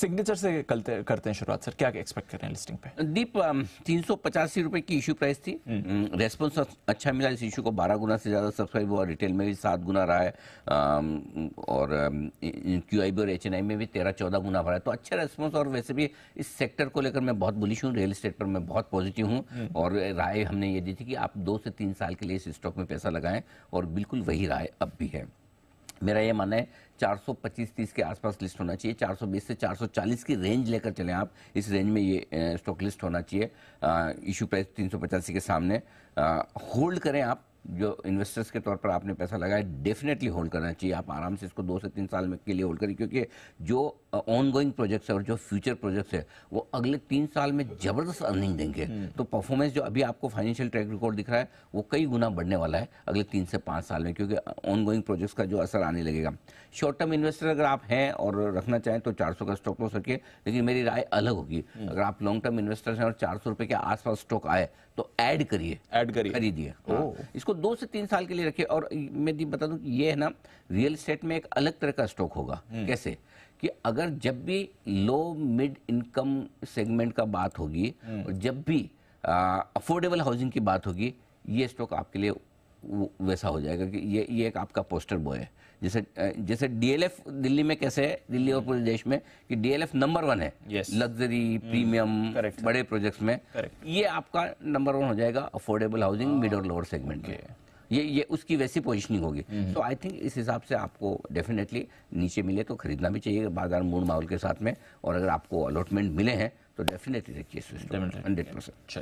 Signature से करते, करते हैं शुरुआत सर क्या एक्सपेक्ट कर रहे हैं लिस्टिंग पे दीप तीन सौ पचासी रुपये की इशू प्राइस थी रेस्पॉन्स हम्म। अच्छा मिला इस इशू को बारह गुना से ज़्यादा सब्सक्राइब हुआ रिटेल में भी सात गुना रहा है और क्यू आई और एच एन आई में भी तेरह चौदह गुना भरा है तो अच्छा रेस्पॉन्स और वैसे भी इस सेक्टर को लेकर मैं बहुत बुलिश हूँ रियल इस्टेट पर मैं बहुत पॉजिटिव हूँ हम्म। और राय हमने ये दी थी कि आप दो से तीन साल के लिए इस स्टॉक में पैसा लगाएं और बिल्कुल वही राय अब भी है मेरा ये मानना है 425-30 के आसपास लिस्ट होना चाहिए 420 से 440 की रेंज लेकर चलें आप इस रेंज में ये स्टॉक लिस्ट होना चाहिए इशू प्राइस तीन के सामने होल्ड करें आप जो इन्वेस्टर्स के तौर पर आपने पैसा लगाया डेफिनेटली होल्ड करना चाहिए आप आराम से इसको दो से तीन साल में के लिए होल्ड करें क्योंकि जो ऑन गोइंग प्रोजेक्ट्स और जो फ्यूचर प्रोजेक्ट्स है वो अगले तीन साल में जबरदस्त अर्निंग देंगे हम्म। तो परफॉर्मेंस जो अभी आपको फाइनेंशियल ट्रैक रिकॉर्ड दिख रहा है वो कई गुना बढ़ने वाला है अगले तीन से पाँच साल में क्योंकि ऑन गोइंग प्रोजेक्ट्स का जो असर आने लगेगा शॉर्ट टर्म इन्वेस्टर अगर आप हैं और रखना चाहें तो चार का स्टॉक हो सके लेकिन मेरी राय अलग होगी हम्म। अगर आप लॉन्ग टर्म इन्वेस्टर्स हैं और चार सौ के आसपास स्टॉक आए तो ऐड करिए ऐड करिए खरीदिए हाँ। इसको दो से तीन साल के लिए रखिए और मैं बता दूं ये है ना रियल स्टेट में एक अलग तरह का स्टॉक होगा हम्म। कैसे कि अगर जब भी लो मिड इनकम सेगमेंट का बात होगी और हम्म। जब भी अफोर्डेबल हाउसिंग की बात होगी ये स्टॉक आपके लिए वैसा हो जाएगा कि ये ये एक आपका पोस्टर बॉय है जैसे जैसे डीएलएफ दिल्ली में कैसे है दिल्ली और हम्म। पूरे देश में कि डीएलएफ नंबर वन है yes. Luxury premium hmm. बड़े प्रोजेक्ट्स में Correct. ये आपका नंबर वन हो जाएगा अफोर्डेबल हाउसिंग मिड और लोअर सेगमेंट के ये ये उसकी वैसी पोजिशनिंग होगी तो आई थिंक इस हिसाब से आपको डेफिनेटली नीचे मिले तो खरीदना भी चाहिए बाजार मूड माहौल के साथ में और अगर आपको अलॉटमेंट मिले हैं तो डेफिनेटली देखिए हंड्रेड परसेंट